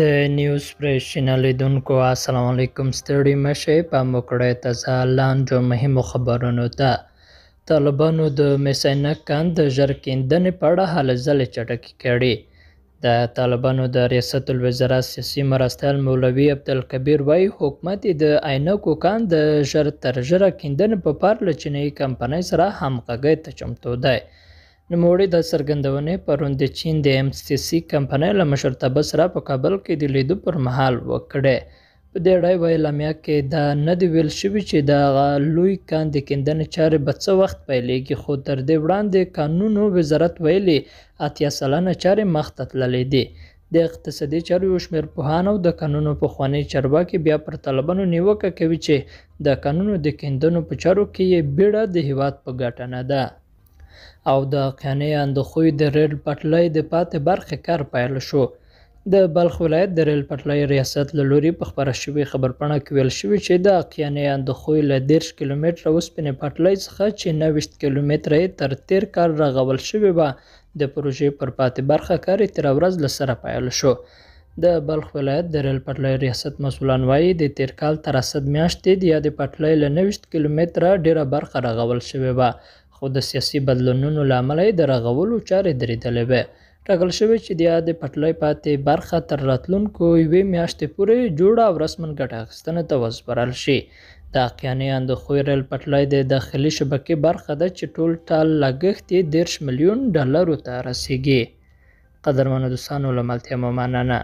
د نیوز پرېشنه لیدونکو السلام علیکم ستړي مشه په مکړه تازه لاندو مهمو خبرونو ته طالبانو د میسینک کان د ژرکیندنې په اړه هله ځلې چټکې کړې د طالبانو د ریاست الوزرا سیاسي مرستیال مولوي عبدالکبیر وایي حکومت د عینکو کان د ژر تر ژره کیندنې په پا پار له چینایي کمپنۍ سره همغږۍ ته چمتو دی نوموړي د څرګندونې پرون د چین د ایم سی سی کمپنۍ له مشرتابه سره په کابل کې د لیدو پر مهال وکړې په دې اړه ویلامیا کې دا نه دی ویل شوی چې د لوی کان د کیندنې چارې به څه وخت پیلېږي خو تر دې وړاندې قانونو وزارت ویلي اتیا سلنه چارې مخته تللې دي د اقتصادي چارو یو شمېر پوهان او د قانونو پخوانی چارواکي بیا پر طالبانو نیوکه کوي چې د قانونو د کیندنو په چارو کې یې بیړه د هیواد په ګټه نه ده او د قانع اندخوی د ریل پټلۍ د پاتې برخې کار پیل شو د بلخ ولایت د ریل پټلۍ ریاست له لوري په خبره شوې خبرپاڼه کې ویل شوې چې د قیانې اندخوی له 10 کیلومتره اوسپنې پټلۍ څخه چې 90 کیلومتره یې تر تیر کال رغول شوې وه د پروژې پر پاتې برخه کار تیر ورځ له سره پیل شو د بلخ ولایت د ریل پټلۍ ریاست مسولان وایي د تیر کال تر اسد میاشتې د یادې پټلۍ له 90 کیلومتره ډیره برخه رغول شوې وه خو د سیاسي بدلونونو له امله یې د رغولو چارې درېدلې وې ټاکل شوې چې د یادې پټلۍ پاتې برخه تر راتلونکو یوې میاشتې پورې جوړه او رسما ګټه اخیستنه ته وسپارل شي د اقیانې اندخوی ریل پټلۍ د داخلي شبکې برخه ده چې ټول ټال لګښت یې دیرش میلیون ډالرو ته رسیږي قدرمنو دوستانو له ملتیا مو مننه